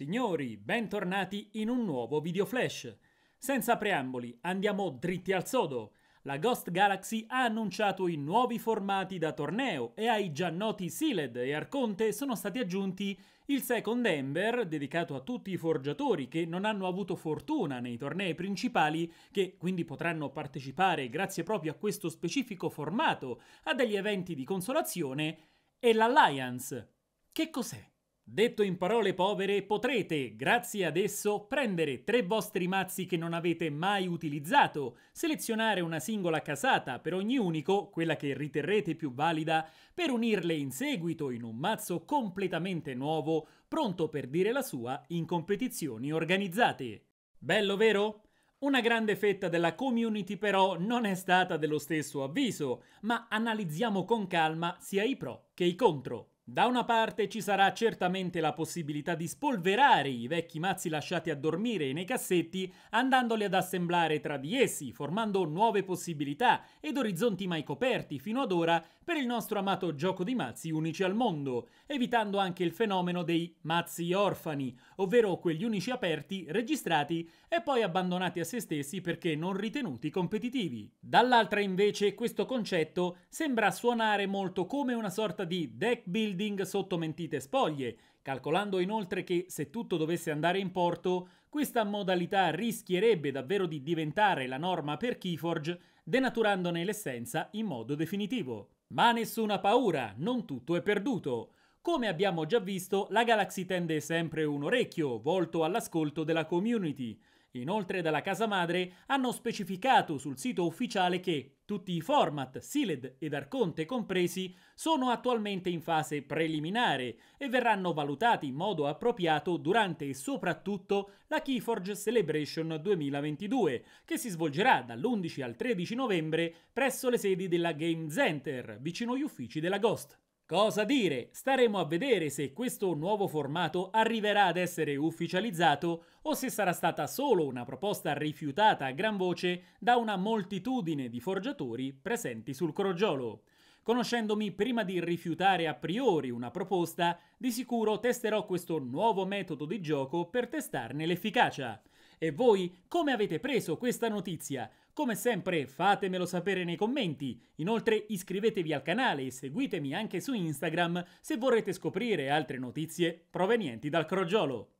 Signori, bentornati in un nuovo video flash. Senza preamboli, andiamo dritti al sodo. La Ghost Galaxy ha annunciato i nuovi formati da torneo e ai già noti Sealed e Arconte sono stati aggiunti il Second Ember, dedicato a tutti i forgiatori che non hanno avuto fortuna nei tornei principali, che quindi potranno partecipare, grazie proprio a questo specifico formato, a degli eventi di consolazione, e l'Alliance. Che cos'è? Detto in parole povere, potrete, grazie ad esso, prendere tre vostri mazzi che non avete mai utilizzato, selezionare una singola casata per ogni unico, quella che riterrete più valida, per unirle in seguito in un mazzo completamente nuovo, pronto per dire la sua in competizioni organizzate. Bello vero? Una grande fetta della community però non è stata dello stesso avviso, ma analizziamo con calma sia i pro che i contro. Da una parte ci sarà certamente la possibilità di spolverare i vecchi mazzi lasciati a dormire nei cassetti andandoli ad assemblare tra di essi, formando nuove possibilità ed orizzonti mai coperti fino ad ora per il nostro amato gioco di mazzi unici al mondo, evitando anche il fenomeno dei mazzi orfani, ovvero quegli unici aperti, registrati e poi abbandonati a se stessi perché non ritenuti competitivi. Dall'altra invece questo concetto sembra suonare molto come una sorta di deck building sotto mentite spoglie, calcolando inoltre che se tutto dovesse andare in porto, questa modalità rischierebbe davvero di diventare la norma per Keyforge, denaturandone l'essenza in modo definitivo. Ma nessuna paura, non tutto è perduto. Come abbiamo già visto, la Galaxy tende sempre un orecchio, volto all'ascolto della community. Inoltre dalla casa madre hanno specificato sul sito ufficiale che tutti i format, Siled ed Arconte compresi, sono attualmente in fase preliminare e verranno valutati in modo appropriato durante e soprattutto la Keyforge Celebration 2022, che si svolgerà dall'11 al 13 novembre presso le sedi della Game Center, vicino agli uffici della Ghost. Cosa dire? Staremo a vedere se questo nuovo formato arriverà ad essere ufficializzato o se sarà stata solo una proposta rifiutata a gran voce da una moltitudine di forgiatori presenti sul crogiolo. Conoscendomi prima di rifiutare a priori una proposta, di sicuro testerò questo nuovo metodo di gioco per testarne l'efficacia. E voi come avete preso questa notizia? Come sempre fatemelo sapere nei commenti, inoltre iscrivetevi al canale e seguitemi anche su Instagram se vorrete scoprire altre notizie provenienti dal crogiolo.